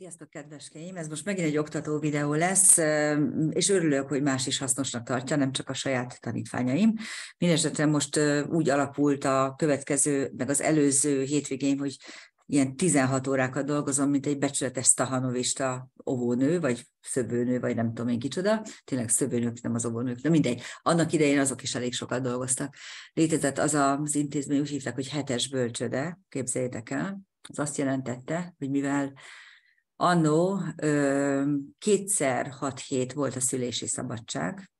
Sziasztok, kedveskeim! Ez most megint egy oktató videó lesz, és örülök, hogy más is hasznosnak tartja, nem csak a saját tanítványaim. Mindenesetre most úgy alakult a következő, meg az előző hétvégén, hogy ilyen 16 órákat dolgozom, mint egy becsületes stahanovista óvónő, vagy szövőnő, vagy nem tudom én kicsoda. Tényleg szövőnők, nem az óvónők, de mindegy. Annak idején azok is elég sokat dolgoztak. Létezett az az intézmény, úgy hívták, hogy hetes bölcsöde, képzeljétek el. Az azt jelentette, hogy mivel Annó kétszer hat hét volt a szülési szabadság,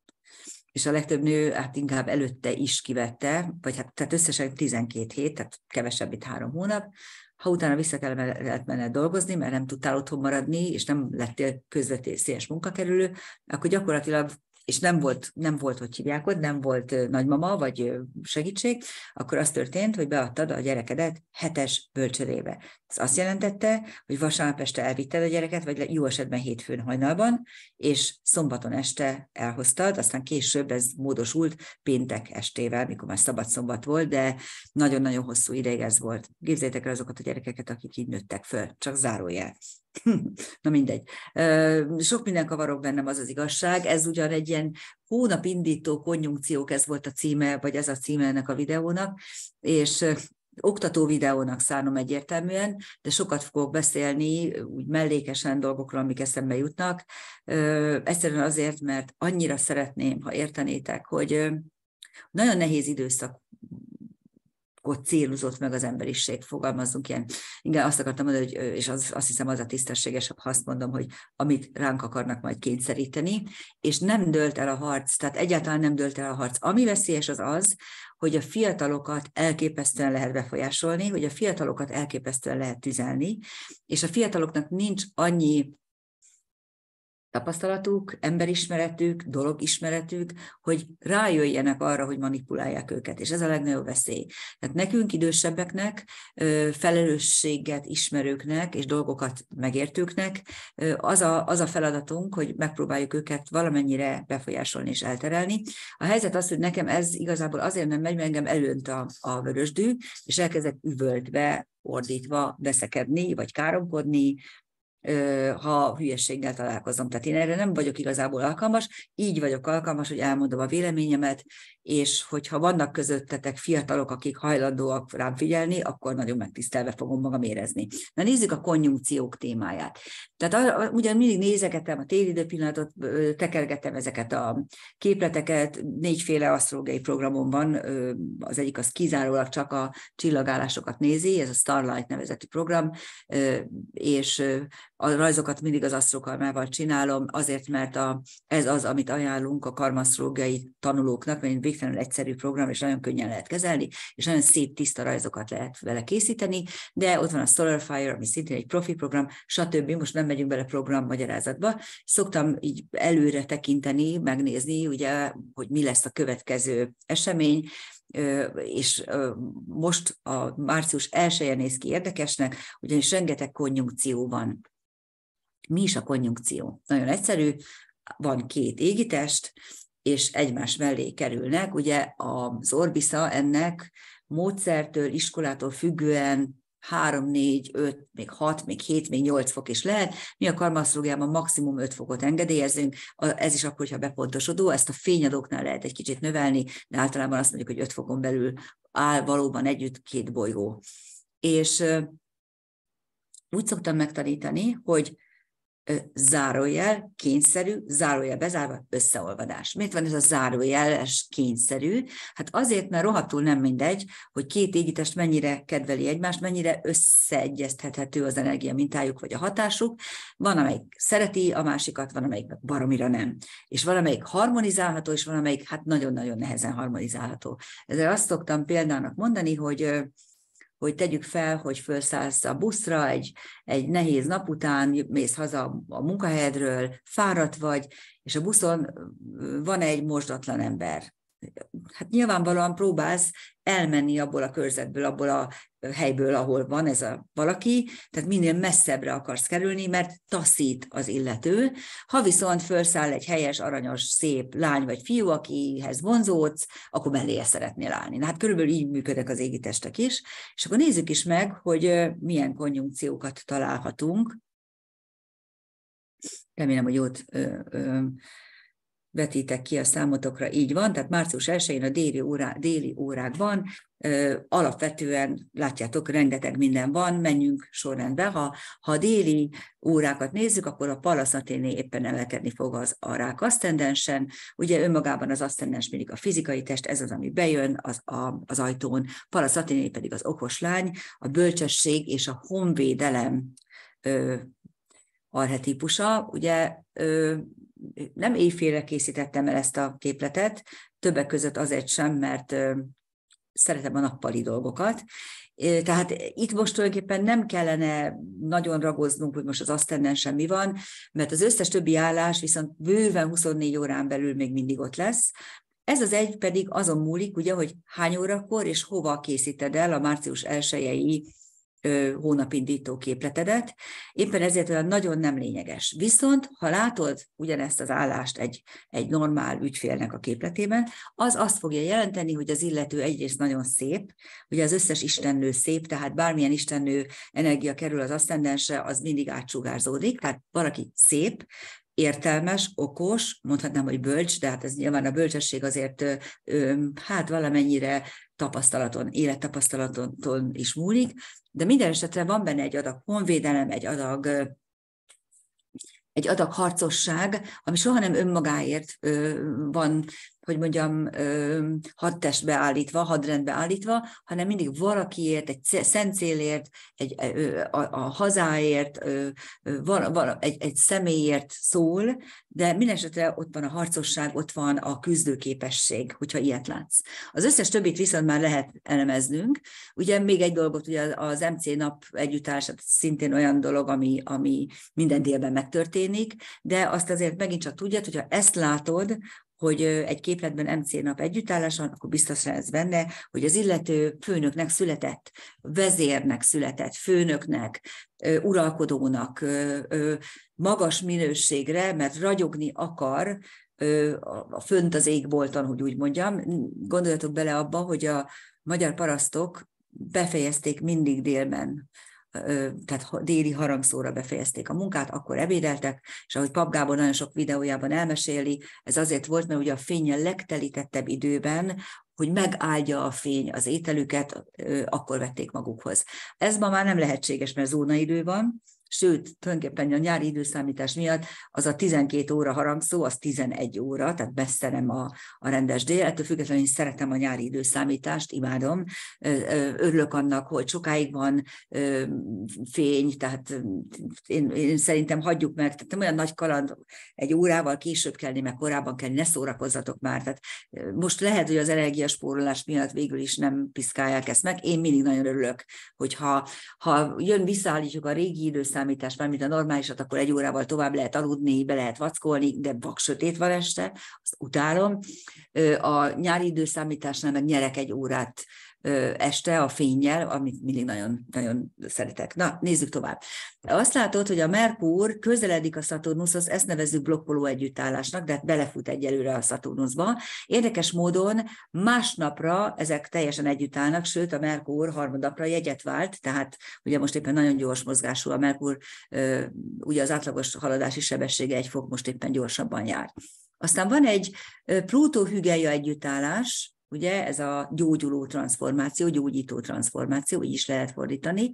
és a legtöbb nő hát inkább előtte is kivette, vagy hát tehát összesen 12 hét, tehát kevesebb, mint három hónap, ha utána vissza kellett menned dolgozni, mert nem tudtál otthon maradni, és nem lettél széles munkakerülő, akkor gyakorlatilag és nem volt, nem volt, hogy hívják ott, nem volt nagymama vagy segítség, akkor az történt, hogy beadtad a gyerekedet hetes bölcsödébe. Ez azt jelentette, hogy vasárnap este elvitted a gyereket, vagy jó esetben hétfőn hajnalban, és szombaton este elhoztad, aztán később ez módosult péntek estével, mikor már szabad szombat volt, de nagyon-nagyon hosszú ideig ez volt. Képzeljétek el azokat a gyerekeket, akik így nőttek föl, csak zárójel. Na mindegy. Sok minden kavarok bennem, az az igazság. Ez ugyan egy ilyen hónapindító konjunkciók, ez volt a címe, vagy ez a címe ennek a videónak, és oktató videónak szánom egyértelműen, de sokat fogok beszélni úgy mellékesen dolgokról, amik eszembe jutnak. Egyszerűen azért, mert annyira szeretném, ha értenétek, hogy nagyon nehéz időszak célozott meg az emberiség, fogalmazunk ilyen. Igen, azt akartam mondani, hogy, és az, azt hiszem az a tisztességesebb, ha azt mondom, hogy amit ránk akarnak majd kényszeríteni, és nem dölt el a harc, tehát egyáltalán nem dölt el a harc. Ami veszélyes az az, hogy a fiatalokat elképesztően lehet befolyásolni, hogy a fiatalokat elképesztően lehet tüzelni, és a fiataloknak nincs annyi tapasztalatuk, emberismeretük, dologismeretük, hogy rájöjjenek arra, hogy manipulálják őket, és ez a legnagyobb veszély. Tehát nekünk, idősebbeknek, felelősséget ismerőknek és dolgokat megértőknek az a, az a feladatunk, hogy megpróbáljuk őket valamennyire befolyásolni és elterelni. A helyzet az, hogy nekem ez igazából azért nem megy, mert engem előnt a, a vörösdű, és elkezdek üvöltve, ordítva veszekedni, vagy káromkodni, ha hülyeséggel találkozom. Tehát én erre nem vagyok igazából alkalmas, így vagyok alkalmas, hogy elmondom a véleményemet, és hogyha vannak közöttetek fiatalok, akik hajlandóak rám figyelni, akkor nagyon megtisztelve fogom magam érezni. Na nézzük a konjunkciók témáját. Tehát ugyan mindig nézegetem a téridő pillanatot, tekergetem ezeket a képleteket, négyféle asztrológiai programom van, az egyik az kizárólag csak a csillagállásokat nézi, ez a Starlight nevezetű program, és a rajzokat mindig az asztrokarmával csinálom, azért, mert a, ez az, amit ajánlunk a karmasztrológiai tanulóknak, mert egy végtelenül egyszerű program, és nagyon könnyen lehet kezelni, és nagyon szép, tiszta rajzokat lehet vele készíteni, de ott van a Fire, ami szintén egy profi program, stb. Most nem megyünk bele program magyarázatba. Szoktam így előre tekinteni, megnézni, ugye, hogy mi lesz a következő esemény, és most a március 1 néz ki érdekesnek, ugyanis rengeteg konjunkció van mi is a konjunkció? Nagyon egyszerű, van két égitest, és egymás mellé kerülnek. Ugye az Orbisza ennek módszertől, iskolától függően 3, 4, 5, még 6, még 7, még 8 fok is lehet. Mi a karmasztrógiában maximum 5 fokot engedélyezünk, ez is akkor, hogyha bepontosodó, ezt a fényadóknál lehet egy kicsit növelni, de általában azt mondjuk, hogy 5 fokon belül áll valóban együtt két bolygó. És úgy szoktam megtanítani, hogy zárójel, kényszerű, zárójel bezárva, összeolvadás. Miért van ez a zárójeles kényszerű? Hát azért, mert rohadtul nem mindegy, hogy két égitest mennyire kedveli egymást, mennyire összeegyeztethető az energia mintájuk vagy a hatásuk. Van, amelyik szereti a másikat, van, amelyik baromira nem. És van, amelyik harmonizálható, és van, amelyik hát nagyon-nagyon nehezen harmonizálható. Ezzel azt szoktam példának mondani, hogy hogy tegyük fel, hogy felszállsz a buszra egy, egy nehéz nap után, mész haza a munkahelyedről, fáradt vagy, és a buszon van egy mosdatlan ember hát nyilvánvalóan próbálsz elmenni abból a körzetből, abból a helyből, ahol van ez a valaki, tehát minél messzebbre akarsz kerülni, mert taszít az illető. Ha viszont felszáll egy helyes, aranyos, szép lány vagy fiú, akihez vonzódsz, akkor melléje szeretnél állni. Na, hát körülbelül így működnek az égitestek is. És akkor nézzük is meg, hogy milyen konjunkciókat találhatunk. Remélem, hogy jót ö, ö, vetítek ki a számotokra, így van, tehát március 1-én a déli, órá, déli órákban ö, alapvetően, látjátok, rengeteg minden van, menjünk sorrendbe. Ha, ha déli órákat nézzük, akkor a palaszaténé éppen emelkedni fog az a rák asztendensen. Ugye önmagában az asztendens mindig a fizikai test, ez az, ami bejön az, a, az ajtón. palaszaténé pedig az okos lány, a bölcsesség és a honvédelem ö, arhetípusa. Ugye nem éjfélre készítettem el ezt a képletet, többek között azért sem, mert szeretem a nappali dolgokat. Tehát itt most tulajdonképpen nem kellene nagyon ragoznunk, hogy most az asztendensen mi van, mert az összes többi állás viszont bőven 24 órán belül még mindig ott lesz. Ez az egy pedig azon múlik, ugye, hogy hány órakor és hova készíted el a március 1 hónapindító képletedet, éppen ezért olyan nagyon nem lényeges. Viszont, ha látod ugyanezt az állást egy, egy normál ügyfélnek a képletében, az azt fogja jelenteni, hogy az illető egyrészt nagyon szép, ugye az összes istennő szép, tehát bármilyen istennő energia kerül az aszendense, az mindig átsugárzódik, tehát valaki szép, értelmes, okos, mondhatnám, hogy bölcs, de hát ez nyilván a bölcsesség azért hát valamennyire tapasztalaton, élettapasztalaton is múlik, de minden esetre van benne egy adag honvédelem, egy adag egy adag harcosság, ami soha nem önmagáért van hogy mondjam, hadtestbe állítva, hadrendbe állítva, hanem mindig valakiért, egy szent célért, egy, a, a hazáért, vala, vala, egy, egy személyért szól, de mindesetre ott van a harcosság, ott van a küzdőképesség, hogyha ilyet látsz. Az összes többit viszont már lehet elemeznünk. Ugye még egy dolgot, ugye az MC nap együttárs, hát szintén olyan dolog, ami, ami minden délben megtörténik, de azt azért megint csak tudjad, hogyha ezt látod, hogy egy képletben MC nap együttállás van, akkor biztos lesz benne, hogy az illető főnöknek született, vezérnek született, főnöknek, uralkodónak, magas minőségre, mert ragyogni akar, a fönt az égbolton, hogy úgy mondjam. Gondoljatok bele abba, hogy a magyar parasztok befejezték mindig délben tehát déli harangszóra befejezték a munkát, akkor ebédeltek, és ahogy Pap Gábor nagyon sok videójában elmeséli, ez azért volt, mert ugye a fényen legtelítettebb időben hogy megáldja a fény az ételüket, akkor vették magukhoz. Ez ma már nem lehetséges, mert zónaidő van, sőt, tulajdonképpen a nyári időszámítás miatt az a 12 óra harangszó, az 11 óra, tehát beszerem a, a rendes dél. Ettől függetlenül én szeretem a nyári időszámítást, imádom. Örülök annak, hogy sokáig van fény, tehát én, én szerintem hagyjuk meg, tehát nem olyan nagy kaland, egy órával később kellni, meg korábban kell, ne szórakozzatok már. Tehát most lehet, hogy az energiaspórolás miatt végül is nem piszkálják ezt meg. Én mindig nagyon örülök, hogyha ha jön, visszaállítjuk a régi időszámítást, időszámítás, mint a normálisat, akkor egy órával tovább lehet aludni, be lehet vackolni, de vak sötét van este, azt utálom. A nyári időszámításnál meg nyerek egy órát este a fényjel, amit mindig nagyon, nagyon szeretek. Na, nézzük tovább. Azt látod, hogy a Merkur közeledik a Saturnushoz, ezt nevezzük blokkoló együttállásnak, de hát belefut egyelőre a Saturnusba. Érdekes módon másnapra ezek teljesen együtt állnak, sőt a Merkur harmadapra jegyet vált, tehát ugye most éppen nagyon gyors mozgású a Merkur, ugye az átlagos haladási sebessége egy fok most éppen gyorsabban jár. Aztán van egy Plutó hügelja együttállás, ugye ez a gyógyuló transformáció, gyógyító transformáció, így is lehet fordítani.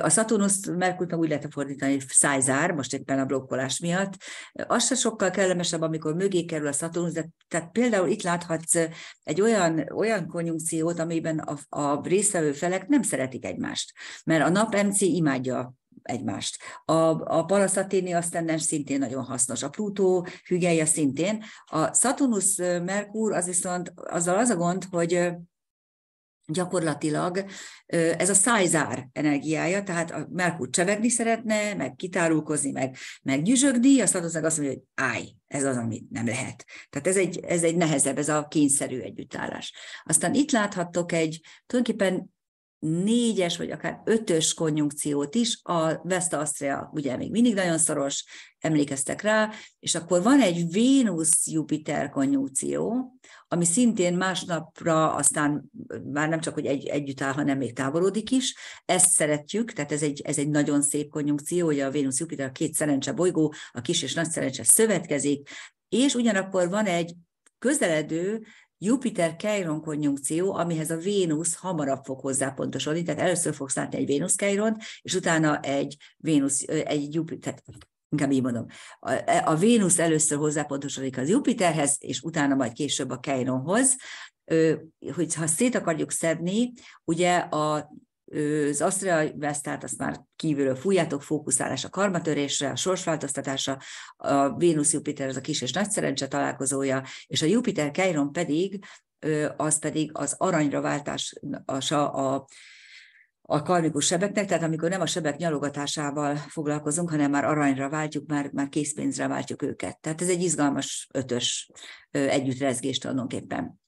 A Saturnus Merkurt meg úgy lehet fordítani, hogy szájzár, most éppen a blokkolás miatt. Az se sokkal kellemesebb, amikor mögé kerül a Saturnus, de tehát például itt láthatsz egy olyan, olyan konjunkciót, amiben a, a résztvevő felek nem szeretik egymást. Mert a nap MC imádja egymást. A, a Palaszaténi asztendens szintén nagyon hasznos, a Plutó hügelje szintén. A Saturnus Merkur az viszont azzal az a gond, hogy gyakorlatilag ez a szájzár energiája, tehát a Merkur csevegni szeretne, meg kitárulkozni, meg, meg gyüzsögni, a Saturnus meg azt mondja, hogy állj, ez az, amit nem lehet. Tehát ez egy, ez egy nehezebb, ez a kényszerű együttállás. Aztán itt láthattok egy tulajdonképpen négyes vagy akár ötös konjunkciót is, a West Austria ugye még mindig nagyon szoros, emlékeztek rá, és akkor van egy Vénusz-Jupiter konjunkció, ami szintén másnapra aztán már nem csak, hogy egy, együtt áll, hanem még távolodik is. Ezt szeretjük, tehát ez egy, ez egy nagyon szép konjunkció, hogy a Vénusz-Jupiter a két szerencse bolygó, a kis és nagy szerencse szövetkezik, és ugyanakkor van egy közeledő Jupiter Chiron konjunkció, amihez a Vénusz hamarabb fog hozzápontosodni, tehát először fogsz látni egy Vénusz Chiron, és utána egy Vénusz, egy Jupiter, inkább így mondom, a, e, a Vénusz először hozzápontosodik az Jupiterhez, és utána majd később a Chironhoz, hogy ha szét akarjuk szedni, ugye a az Astrea Vesztát, azt már kívülről fújjátok, fókuszálás a karmatörésre, a sorsváltoztatása, a Vénusz-Jupiter az a kis és nagy szerencse találkozója, és a Jupiter-Keiron pedig, az pedig az aranyra váltás a, a karmikus sebeknek, tehát amikor nem a sebek nyalogatásával foglalkozunk, hanem már aranyra váltjuk, már, már készpénzre váltjuk őket. Tehát ez egy izgalmas ötös együttrezgés tulajdonképpen.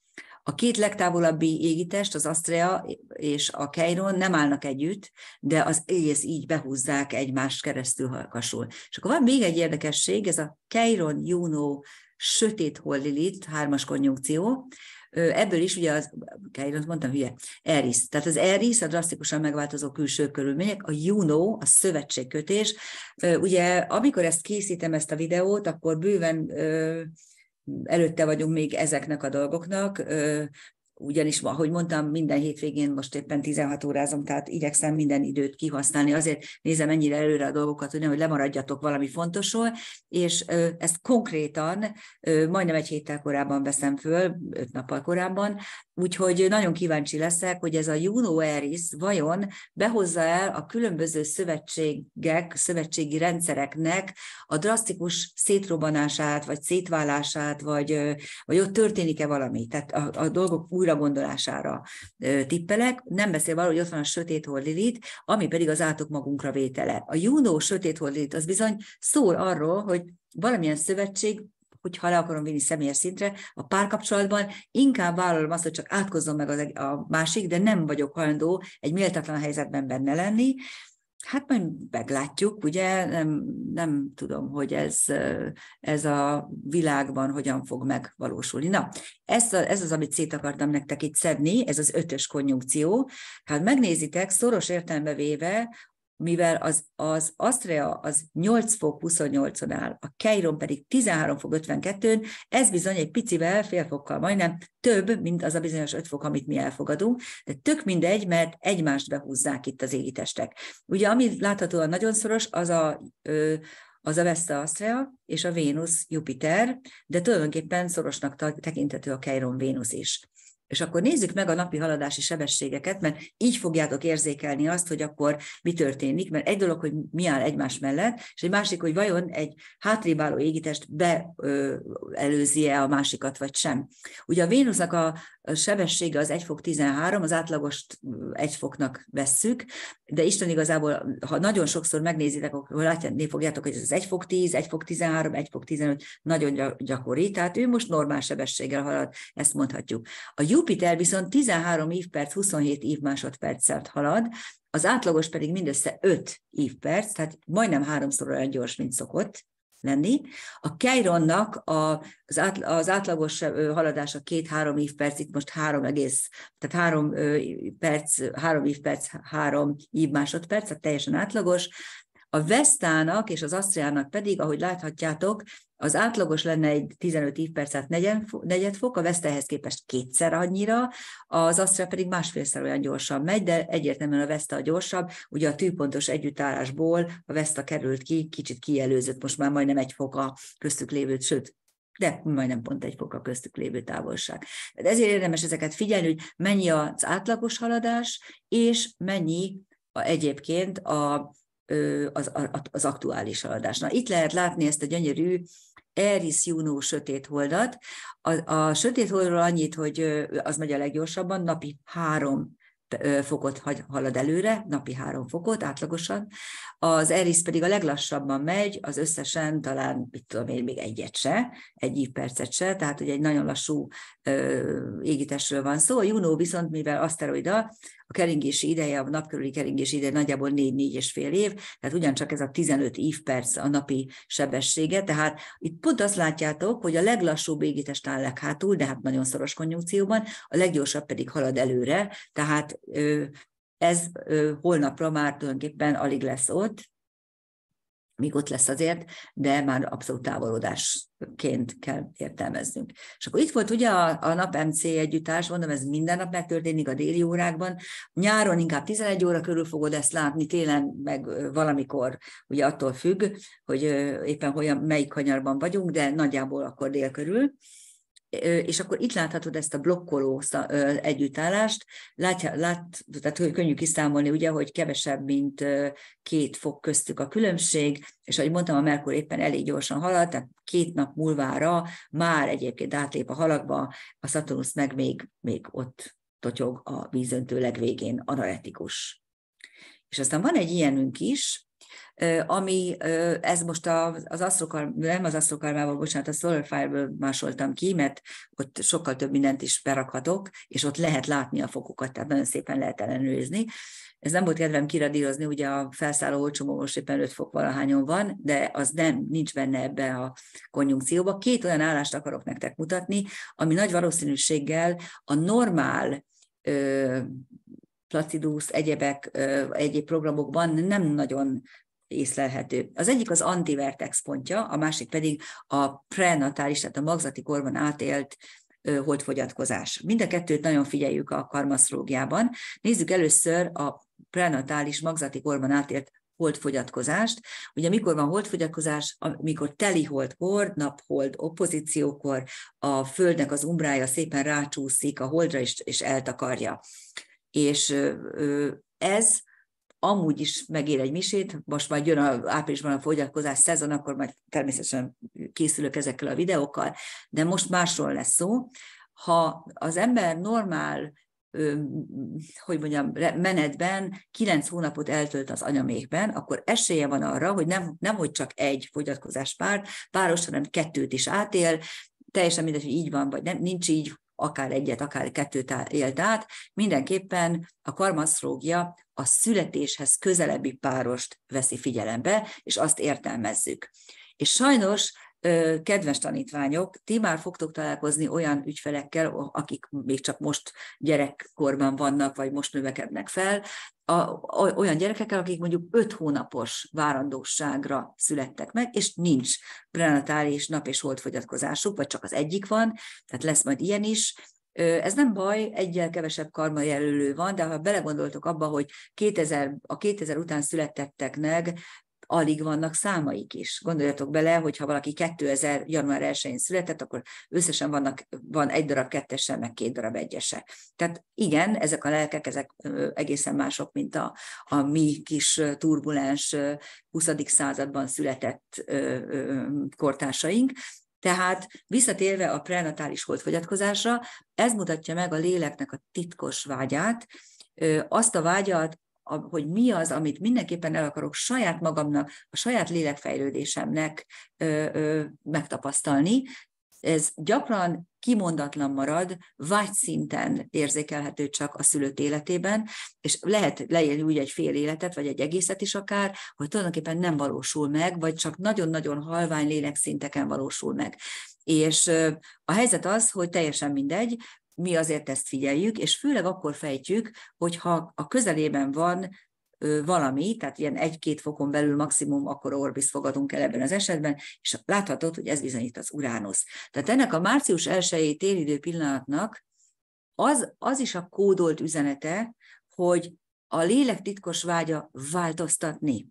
A két legtávolabbi égitest, az Astrea és a Keiron nem állnak együtt, de az egész így behúzzák egymást keresztül halkasul. És akkor van még egy érdekesség, ez a Keiron Juno sötét hollilit, hármas konjunkció, Ebből is ugye az, Keiront mondtam, hülye, Eris. Tehát az Eris a drasztikusan megváltozó külső körülmények, a Juno, a szövetségkötés. Ugye, amikor ezt készítem, ezt a videót, akkor bőven előtte vagyunk még ezeknek a dolgoknak, ugyanis, ahogy mondtam, minden hétvégén most éppen 16 órázom, tehát igyekszem minden időt kihasználni, azért nézem ennyire előre a dolgokat, hogy nem, hogy lemaradjatok valami fontosról, és ezt konkrétan majdnem egy héttel korábban veszem föl, öt nappal korábban, úgyhogy nagyon kíváncsi leszek, hogy ez a Juno Eris vajon behozza el a különböző szövetségek, szövetségi rendszereknek a drasztikus szétrobbanását, vagy szétválását, vagy, vagy ott történik-e valami, tehát a, a dolgok újra gondolására tippelek, nem beszél arról, hogy ott van a sötét hordilit, ami pedig az átok magunkra vétele. A Juno sötét hordilit az bizony szól arról, hogy valamilyen szövetség hogyha le akarom vinni személyes szintre, a párkapcsolatban inkább vállalom azt, hogy csak átkozzon meg az, a másik, de nem vagyok hajlandó egy méltatlan helyzetben benne lenni, Hát majd meglátjuk, ugye nem, nem tudom, hogy ez, ez a világban hogyan fog megvalósulni. Na, ez, a, ez az, amit szét akartam nektek itt szedni, ez az ötös konjunkció. Hát megnézitek, szoros értelme véve mivel az, az Astrea az 8 fok 28-on áll, a Keiron pedig 13 fok 52-n, ez bizony egy picivel, fél fokkal majdnem több, mint az a bizonyos 5 fok, amit mi elfogadunk, de tök mindegy, mert egymást behúzzák itt az égitestek. Ugye, ami láthatóan nagyon szoros, az a, ö, az a Vesta Astrea és a Vénusz Jupiter, de tulajdonképpen szorosnak tekinthető a Keiron Vénusz is. És akkor nézzük meg a napi haladási sebességeket, mert így fogjátok érzékelni azt, hogy akkor mi történik, mert egy dolog, hogy mi áll egymás mellett, és egy másik, hogy vajon egy hátrébáló égitest beelőzi-e a másikat, vagy sem. Ugye a Vénusznak a sebessége az 1 fok 13, az átlagost 1 foknak vesszük, de Isten igazából, ha nagyon sokszor megnézitek, akkor látni fogjátok, hogy ez az 1 fok 10, 1 fok 13, 1 fok 15 nagyon gyakori, tehát ő most normál sebességgel halad, ezt mondhatjuk. A Jupiter viszont 13 évperc, 27 év másodperccel halad, az átlagos pedig mindössze 5 évperc, tehát majdnem háromszor olyan gyors, mint szokott, lenni. A Keironnak a, az, az átlagos haladása két-három év itt most három egész, tehát három perc, három év perc, három év másodperc, tehát teljesen átlagos. A Vesztának és az Asztriának pedig, ahogy láthatjátok, az átlagos lenne egy 15 tehát negyed fok, a Vesztehez képest kétszer annyira, az Astra pedig másfélszer olyan gyorsan megy, de egyértelműen a Veszte a gyorsabb, ugye a tűpontos együttállásból a Veszta került ki, kicsit kielőzött, most már majdnem egy fok a köztük lévőt, sőt, de majdnem pont egy fok a köztük lévő távolság. De ezért érdemes ezeket figyelni, hogy mennyi az átlagos haladás, és mennyi a, egyébként a, az, az aktuális haladás. Na, itt lehet látni ezt a gyönyörű Eris Juno sötét holdat. A, a sötét holdról annyit, hogy az megy a leggyorsabban, napi három fokot halad előre, napi három fokot átlagosan. Az Eris pedig a leglassabban megy, az összesen talán, mit tudom én, még egyet se, egy percet se, tehát ugye egy nagyon lassú ö, égítésről van szó. A Juno viszont, mivel aszteroida, a keringési ideje, a nap körüli keringési ideje nagyjából 4-4 és fél év, tehát ugyancsak ez a 15 perc a napi sebessége, tehát itt pont azt látjátok, hogy a leglassúbb égítest áll leghátul, de hát nagyon szoros konjunkcióban, a leggyorsabb pedig halad előre, tehát ez holnapra már tulajdonképpen alig lesz ott, míg ott lesz azért, de már abszolút távolodásként kell értelmeznünk. És akkor itt volt ugye a, a nap MC együttás, mondom, ez minden nap megtörténik a déli órákban. Nyáron inkább 11 óra körül fogod ezt látni, télen meg valamikor, ugye attól függ, hogy éppen hogyan, melyik kanyarban vagyunk, de nagyjából akkor dél körül és akkor itt láthatod ezt a blokkoló együttállást, Látja, lát, tehát könnyű kiszámolni, ugye, hogy kevesebb, mint két fok köztük a különbség, és ahogy mondtam, a Merkur éppen elég gyorsan halad, tehát két nap múlvára már egyébként átlép a halakba, a Saturnus meg még, még ott totyog a vízöntő legvégén, analetikus. És aztán van egy ilyenünk is, ami, ez most az asztrokar, nem az asztrokarmával, bocsánat, a Solarfire-ből másoltam ki, mert ott sokkal több mindent is berakhatok, és ott lehet látni a fokokat, tehát nagyon szépen lehet ellenőrizni. Ez nem volt kedvem kiradírozni, ugye a felszálló olcsomó most éppen 5 fok valahányon van, de az nem, nincs benne ebbe a konjunkcióba. Két olyan állást akarok nektek mutatni, ami nagy valószínűséggel a normál Placidus, egyebek, egyéb programokban nem nagyon észlelhető. Az egyik az antivertex pontja, a másik pedig a prenatális, tehát a magzati korban átélt holdfogyatkozás. Mind a kettőt nagyon figyeljük a karmaszlógiában. Nézzük először a prenatális magzati korban átélt holdfogyatkozást. Ugye mikor van holdfogyatkozás? Amikor teli holdkor, naphold opozíciókor, a Földnek az umbrája szépen rácsúszik a holdra is és eltakarja és ez amúgy is megér egy misét, most majd jön a, áprilisban a fogyatkozás szezon, akkor majd természetesen készülök ezekkel a videókkal, de most másról lesz szó. Ha az ember normál hogy mondjam, menetben kilenc hónapot eltölt az anyamékben, akkor esélye van arra, hogy nem, nem hogy csak egy fogyatkozás pár, páros, hanem kettőt is átél, teljesen mindegy, hogy így van, vagy nem, nincs így, akár egyet, akár kettőt élt át, mindenképpen a karmasztrógia a születéshez közelebbi párost veszi figyelembe, és azt értelmezzük. És sajnos kedves tanítványok, ti már fogtok találkozni olyan ügyfelekkel, akik még csak most gyerekkorban vannak, vagy most növekednek fel, a, olyan gyerekekkel, akik mondjuk 5 hónapos várandóságra születtek meg, és nincs prenatális nap- és holdfogyatkozásuk, vagy csak az egyik van, tehát lesz majd ilyen is. Ez nem baj, egyel kevesebb karma jelölő van, de ha belegondoltok abba, hogy 2000, a 2000 után születetteknek alig vannak számaik is. Gondoljatok bele, hogy ha valaki 2000. január 1-én született, akkor összesen vannak, van egy darab kettese, meg két darab egyese. Tehát igen, ezek a lelkek, ezek egészen mások, mint a, a mi kis turbulens 20. században született kortársaink, tehát visszatérve a prenatális holdfogyatkozásra, ez mutatja meg a léleknek a titkos vágyát, azt a vágyat, a, hogy mi az, amit mindenképpen el akarok saját magamnak, a saját lélekfejlődésemnek ö, ö, megtapasztalni, ez gyakran kimondatlan marad, vagy szinten érzékelhető csak a szülött életében, és lehet leélni úgy egy fél életet, vagy egy egészet is akár, hogy tulajdonképpen nem valósul meg, vagy csak nagyon-nagyon halvány lélekszinteken valósul meg. És a helyzet az, hogy teljesen mindegy, mi azért ezt figyeljük, és főleg akkor fejtjük, hogyha a közelében van valami, tehát ilyen egy-két fokon belül maximum, akkor Orbis fogadunk el ebben az esetben, és láthatod, hogy ez bizonyít az Uránusz. Tehát ennek a március 1-i télidő pillanatnak az, az is a kódolt üzenete, hogy a lélek titkos vágya változtatni.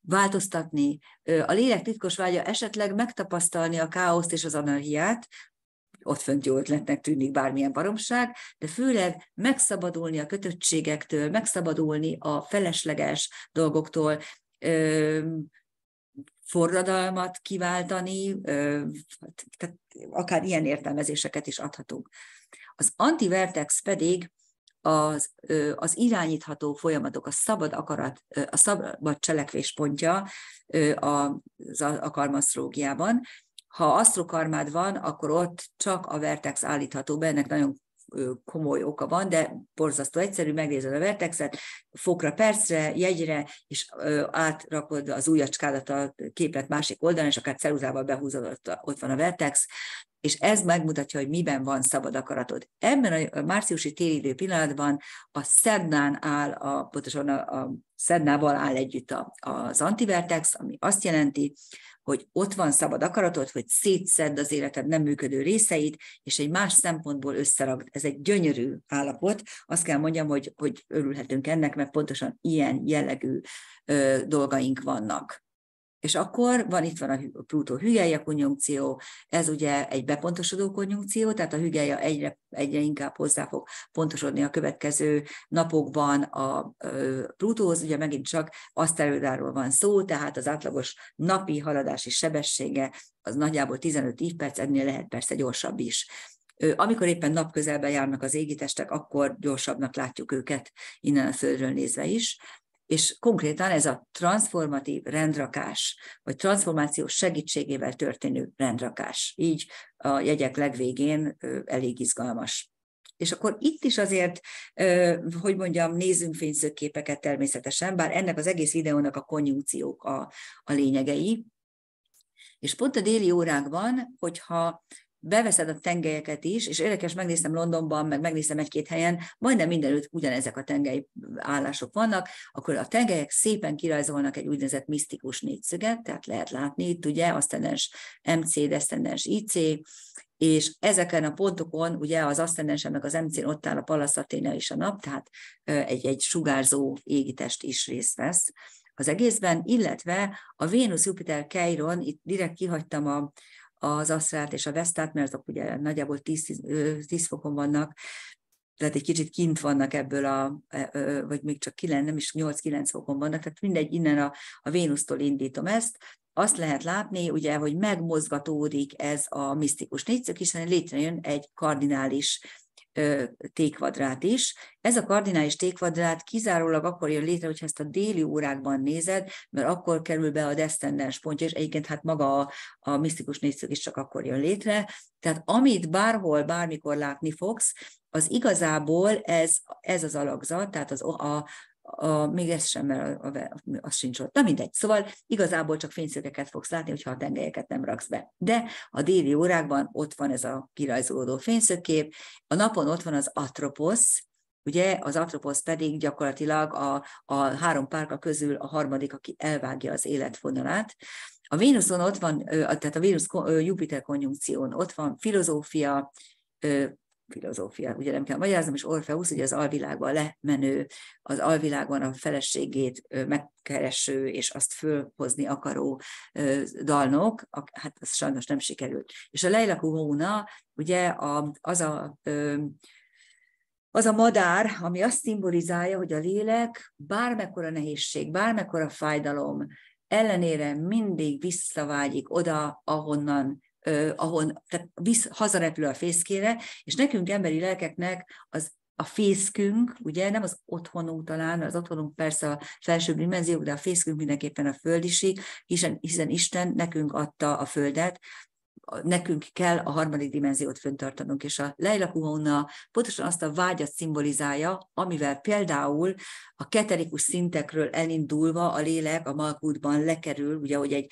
Változtatni. A lélek titkos vágya esetleg megtapasztalni a káoszt és az anarhiát, ott fönt jó ötletnek tűnik bármilyen baromság, de főleg megszabadulni a kötöttségektől, megszabadulni a felesleges dolgoktól, forradalmat kiváltani, hát, tehát akár ilyen értelmezéseket is adhatunk. Az antivertex pedig az, az irányítható folyamatok, a szabad akarat, a szabad cselekvéspontja a akarmasztrógiában, ha asztrokarmád van, akkor ott csak a vertex állítható be, ennek nagyon komoly oka van, de borzasztó egyszerű, megnézed a vertexet, fokra, percre, jegyre, és átrakod az ujjacskádat a képlet másik oldalán, és akár ceruzával behúzod, ott van a vertex, és ez megmutatja, hogy miben van szabad akaratod. Ebben a márciusi téridő pillanatban a szednán áll, a, pontosan a, a szednával áll együtt a, az antivertex, ami azt jelenti, hogy ott van szabad akaratod, hogy szétszedd az életed nem működő részeit, és egy más szempontból összeragd. Ez egy gyönyörű állapot. Azt kell mondjam, hogy, hogy örülhetünk ennek, mert pontosan ilyen jellegű ö, dolgaink vannak. És akkor van itt van a Plutó hügelje konjunkció, ez ugye egy bepontosodó konjunkció, tehát a hügelje egyre, egyre inkább hozzá fog pontosodni a következő napokban a Plutóhoz, ugye megint csak aszteroidáról van szó, tehát az átlagos napi haladási sebessége az nagyjából 15 perc ennél lehet persze gyorsabb is. Amikor éppen napközelben járnak az égitestek, akkor gyorsabbnak látjuk őket innen a Földről nézve is és konkrétan ez a transformatív rendrakás, vagy transformáció segítségével történő rendrakás. Így a jegyek legvégén elég izgalmas. És akkor itt is azért, hogy mondjam, nézzünk fényszögképeket természetesen, bár ennek az egész videónak a konjunkciók a, a lényegei. És pont a déli órákban, hogyha beveszed a tengelyeket is, és érdekes, megnéztem Londonban, meg megnéztem egy-két helyen, majdnem mindenütt ugyanezek a tengely állások vannak, akkor a tengelyek szépen kirajzolnak egy úgynevezett misztikus négyszöget, tehát lehet látni itt ugye asztendens MC, desztendens IC, és ezeken a pontokon ugye az asztendensen meg az MC-n ott áll a palaszaténa is és a nap, tehát egy, egy sugárzó égitest is részt vesz az egészben, illetve a Vénusz Jupiter Keiron, itt direkt kihagytam a, az asztrát és a vesztát, mert azok ugye nagyjából 10, 10 fokon vannak, tehát egy kicsit kint vannak ebből a, e, vagy még csak 9, nem is 8-9 fokon vannak, tehát mindegy, innen a, a Vénusztól indítom ezt, azt lehet látni, ugye, hogy megmozgatódik ez a misztikus négyszög, hiszen létrejön egy kardinális T-kvadrát is. Ez a kardinális T-kvadrát kizárólag akkor jön létre, hogyha ezt a déli órákban nézed, mert akkor kerül be a deszcendens pontja, és egyébként hát maga a, a misztikus négyszög is csak akkor jön létre. Tehát amit bárhol, bármikor látni fogsz, az igazából ez, ez az alakzat, tehát az, a, a, még ez sem, mert a, a, az sincs ott. Na mindegy. Szóval igazából csak fényszögeket fogsz látni, hogyha a tengelyeket nem raksz be. De a déli órákban ott van ez a kirajzolódó fényszögkép, a napon ott van az atroposz, Ugye az atroposz pedig gyakorlatilag a, a három párka közül a harmadik, aki elvágja az életvonalát. A Vénuszon ott van, tehát a Vénusz Jupiter konjunkción ott van filozófia, filozófia. ugye nem kell magyaráznom, és Orfeusz ugye az alvilágba lemenő, az alvilágban a feleségét megkereső és azt fölhozni akaró dalnok, hát ez sajnos nem sikerült. És a Leila Kuhóna, ugye a, az a az a madár, ami azt szimbolizálja, hogy a lélek bármekkora nehézség, bármekkora fájdalom ellenére mindig visszavágyik oda, ahonnan ahon tehát visz, hazarepül a fészkére, és nekünk emberi lelkeknek az a fészkünk, ugye nem az otthonunk talán, az otthonunk persze a felsőbb dimenziók, de a fészkünk mindenképpen a földiség, hiszen, hiszen Isten nekünk adta a földet, nekünk kell a harmadik dimenziót föntartanunk, és a Leila Kuhona pontosan azt a vágyat szimbolizálja, amivel például a keterikus szintekről elindulva a lélek a malkútban lekerül, ugye, hogy egy,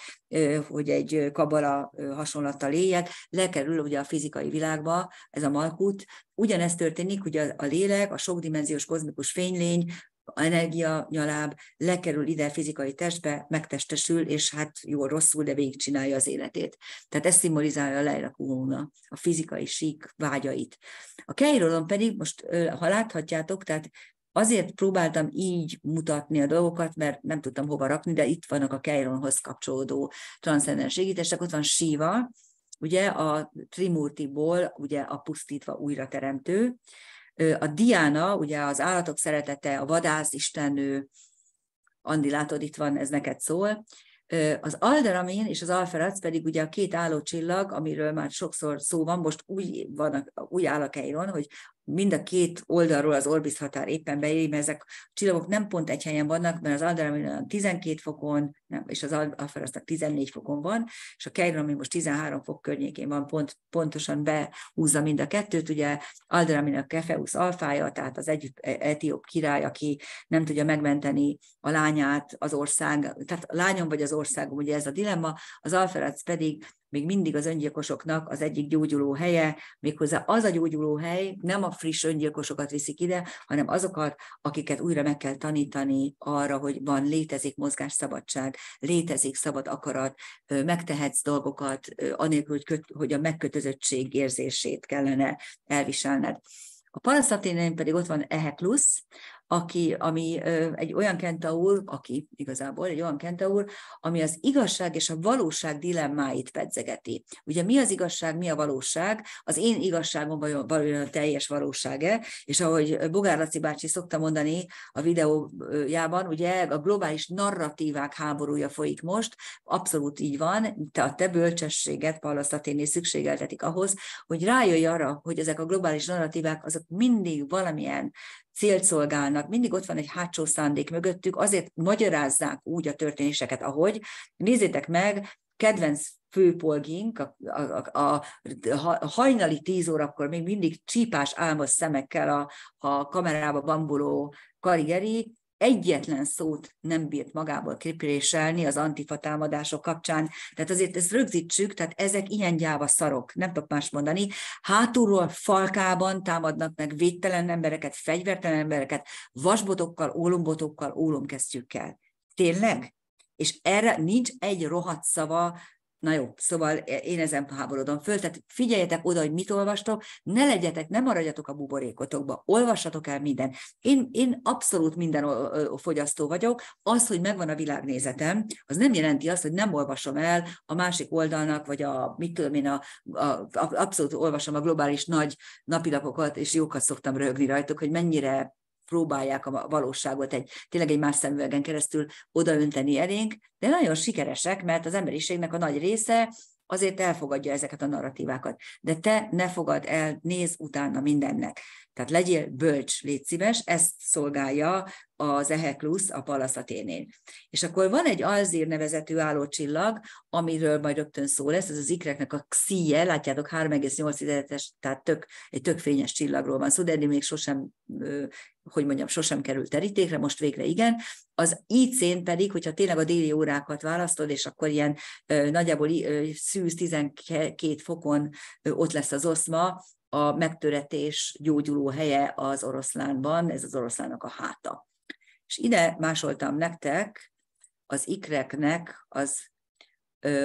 hogy egy kabala hasonlata lélek, lekerül ugye a fizikai világba ez a malkút, Ugyanezt történik, hogy a, a lélek, a sokdimenziós kozmikus fénylény energia nyaláb lekerül ide fizikai testbe, megtestesül, és hát jó, rosszul, de végigcsinálja az életét. Tehát ez szimbolizálja a Leila Kuhuna, a fizikai sík vágyait. A Keirolon pedig most, ha láthatjátok, tehát Azért próbáltam így mutatni a dolgokat, mert nem tudtam hova rakni, de itt vannak a Keironhoz kapcsolódó transzcendens égítések, ott van Síva, ugye a Trimurtiból, ugye a pusztítva újrateremtő, a Diana, ugye az állatok szeretete, a vadász istenő, Andi látod, itt van, ez neked szól. Az alderamin és az alferac pedig ugye a két álló csillag, amiről már sokszor szó van, most úgy, van, úgy áll a Keiron, hogy mind a két oldalról az Orbis határ éppen beéri, mert ezek a csillagok nem pont egy helyen vannak, mert az Alderamin 12 fokon, nem, és az Alferacnak 14 fokon van, és a Keiron, ami most 13 fok környékén van, pont, pontosan behúzza mind a kettőt, ugye Alderamin a Kefeus alfája, tehát az együtt e, etióp király, aki nem tudja megmenteni a lányát, az ország, tehát a lányom vagy az ország országom, ugye ez a dilemma, az Alferac pedig még mindig az öngyilkosoknak az egyik gyógyuló helye, méghozzá az a gyógyuló hely, nem a friss öngyilkosokat viszik ide, hanem azokat, akiket újra meg kell tanítani arra, hogy van, létezik mozgásszabadság, létezik szabad akarat, megtehetsz dolgokat, anélkül, hogy, köt, hogy a megkötözöttség érzését kellene elviselned. A parasztaténén pedig ott van EHE plusz, aki, ami egy olyan kentaur, aki igazából egy olyan kentaur, ami az igazság és a valóság dilemmáit pedzegeti. Ugye mi az igazság, mi a valóság, az én igazságom vajon, a teljes valósága, és ahogy Bogár Laci bácsi szokta mondani a videójában, ugye a globális narratívák háborúja folyik most, abszolút így van, te a te bölcsességet, Pallas szükségeltetik ahhoz, hogy rájöjj arra, hogy ezek a globális narratívák azok mindig valamilyen célt szolgálnak, mindig ott van egy hátsó szándék mögöttük, azért magyarázzák úgy a történéseket, ahogy. Nézzétek meg, kedvenc főpolgink, a, a, a, a hajnali tíz órakor még mindig csípás álmos szemekkel a, a kamerába bambuló karrieri, egyetlen szót nem bírt magából kipréselni az antifa támadások kapcsán. Tehát azért ezt rögzítsük, tehát ezek ilyen gyáva szarok, nem tudok más mondani. Hátulról falkában támadnak meg védtelen embereket, fegyvertelen embereket, vasbotokkal, ólombotokkal, ólomkesztyűkkel. Tényleg? És erre nincs egy rohadt szava Na jó, szóval e, én ezen háborodom föl, tehát figyeljetek oda, hogy mit olvastok, ne legyetek, ne maradjatok a buborékotokba, olvassatok el minden. Én, én abszolút minden fogyasztó vagyok, az, hogy megvan a világnézetem, az nem jelenti azt, hogy nem olvasom el a másik oldalnak, vagy a, mit tudom én, a, a, a, abszolút olvasom a globális nagy napilapokat, és jókat szoktam rögni rajtuk, hogy mennyire próbálják a valóságot egy, tényleg egy más szemüvegen keresztül odaönteni elénk, de nagyon sikeresek, mert az emberiségnek a nagy része azért elfogadja ezeket a narratívákat. De te ne fogad el, néz utána mindennek. Tehát legyél bölcs, légy szíves, ezt szolgálja az Eheklusz a Pallas Athénén. És akkor van egy Alzír nevezetű állócsillag, amiről majd rögtön szó lesz, ez az ikreknek a xie, látjátok 3,8-es, tehát tök, egy tök fényes csillagról van szó, de eddig még sosem, hogy mondjam, sosem került terítékre, most végre igen. Az IC-n pedig, hogyha tényleg a déli órákat választod, és akkor ilyen nagyjából szűz 12 fokon ott lesz az oszma, a megtöretés gyógyuló helye az oroszlánban, ez az oroszlánnak a háta. És ide másoltam nektek az ikreknek az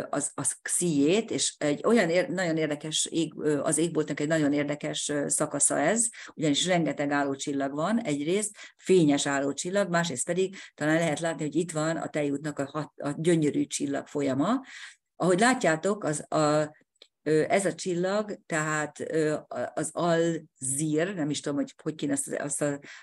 az, az xiét, és egy olyan ér, nagyon érdekes, ég, az égboltnak egy nagyon érdekes szakasza ez, ugyanis rengeteg állócsillag van, egyrészt fényes állócsillag, másrészt pedig talán lehet látni, hogy itt van a tejútnak a, hat, a gyönyörű csillag folyama. Ahogy látjátok, az a ez a csillag, tehát az alzír, nem is tudom, hogy hogy kéne azt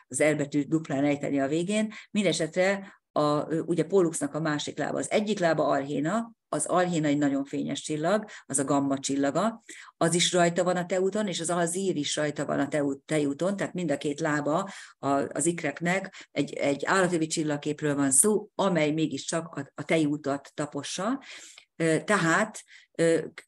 az elbetűt duplán ejteni a végén, mindesetre a, ugye Póluxnak a másik lába. Az egyik lába Arhéna, az Arhéna egy nagyon fényes csillag, az a Gamma csillaga, az is rajta van a teúton, és az Alzír is rajta van a teúton, tehát mind a két lába az ikreknek egy, egy állatövi csillagképről van szó, amely mégiscsak a, a Teutot tapossa, tehát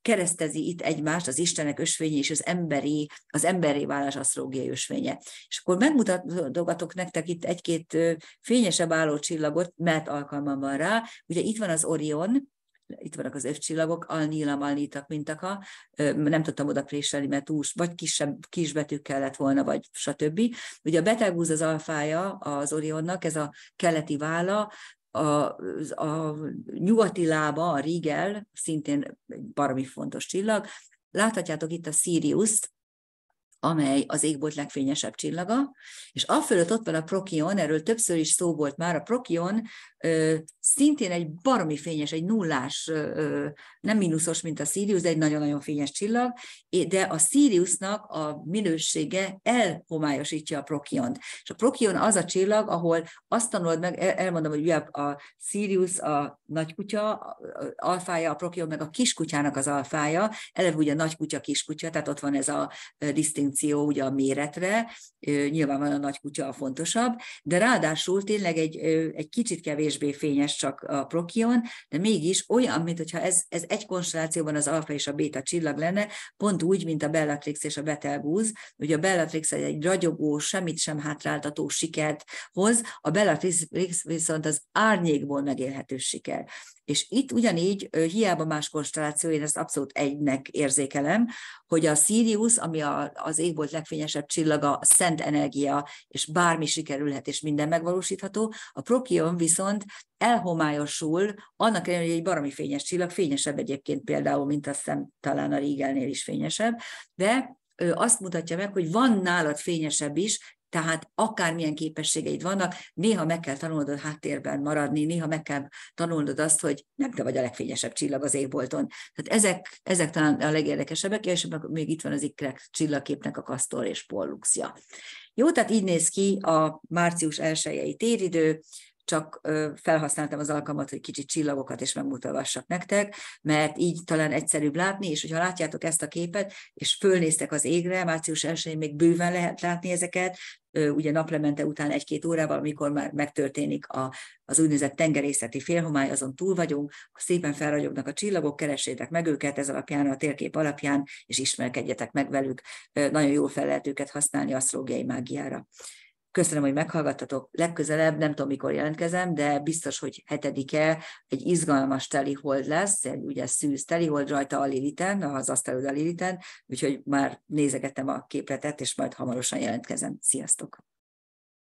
keresztezi itt egymást az Istenek ösvénye és az emberi, az emberi válás asztrológiai ösvénye. És akkor megmutatogatok nektek itt egy-két fényesebb álló csillagot, mert alkalmam van rá. Ugye itt van az Orion, itt vannak az övcsillagok, alnílam, mint mintaka, nem tudtam oda préselni, mert túl, vagy kisebb, kisbetűk kellett volna, vagy stb. Ugye a betelgúz az alfája az Orionnak, ez a keleti vála, a, a nyugati lába, a Rigel, szintén egy baromi fontos csillag, láthatjátok itt a Sirius-t, amely az égbolt legfényesebb csillaga, és afölött ott van a Prokion, erről többször is szó volt már, a Prokion ö, szintén egy baromi fényes, egy nullás, ö, nem mínuszos, mint a Sirius, de egy nagyon-nagyon fényes csillag, de a Siriusnak a minősége elhomályosítja a Prokiont. És a Prokion az a csillag, ahol azt tanulod meg, elmondom, hogy a Sirius a nagykutya alfája, a Prokion meg a kiskutyának az alfája, eleve ugye a nagykutya, kiskutya, tehát ott van ez a disztinkció, distinkció ugye a méretre, van a nagy kutya a fontosabb, de ráadásul tényleg egy, egy kicsit kevésbé fényes csak a prokion, de mégis olyan, mint hogyha ez, ez egy konstellációban az alfa és a béta csillag lenne, pont úgy, mint a Bellatrix és a Betelgúz, Ugye a Bellatrix egy ragyogó, semmit sem hátráltató sikert hoz, a Bellatrix viszont az árnyékból megélhető siker. És itt ugyanígy, hiába más konstelláció, én ezt abszolút egynek érzékelem, hogy a Sirius, ami a, az égbolt legfényesebb csillaga, szent energia, és bármi sikerülhet, és minden megvalósítható, a Prokion viszont elhomályosul, annak ellenére, hogy egy baromi fényes csillag, fényesebb egyébként például, mint azt hiszem talán a Régelnél is fényesebb, de azt mutatja meg, hogy van nálad fényesebb is, tehát akármilyen képességeid vannak, néha meg kell tanulnod háttérben maradni, néha meg kell tanulnod azt, hogy nem te vagy a legfényesebb csillag az égbolton. Tehát ezek, ezek talán a legérdekesebbek, és még itt van az ikrek csillagképnek a kasztor és polluxja. Jó, tehát így néz ki a március 1 téridő, csak felhasználtam az alkalmat, hogy kicsit csillagokat is megmutassak nektek, mert így talán egyszerűbb látni, és hogyha látjátok ezt a képet, és fölnéztek az égre, március 1 még bőven lehet látni ezeket, ugye naplemente után egy-két órával, amikor már megtörténik a, az úgynevezett tengerészeti félhomály, azon túl vagyunk, szépen felragyognak a csillagok, keressétek meg őket ez alapján, a térkép alapján, és ismerkedjetek meg velük, nagyon jól fel lehet őket használni asztrológiai mágiára. Köszönöm, hogy meghallgattatok. Legközelebb, nem tudom, mikor jelentkezem, de biztos, hogy hetedike egy izgalmas telihold lesz, egy ugye szűz telihold rajta a Liliten, az asztalod a Liliten, úgyhogy már nézegetem a képletet, és majd hamarosan jelentkezem. Sziasztok!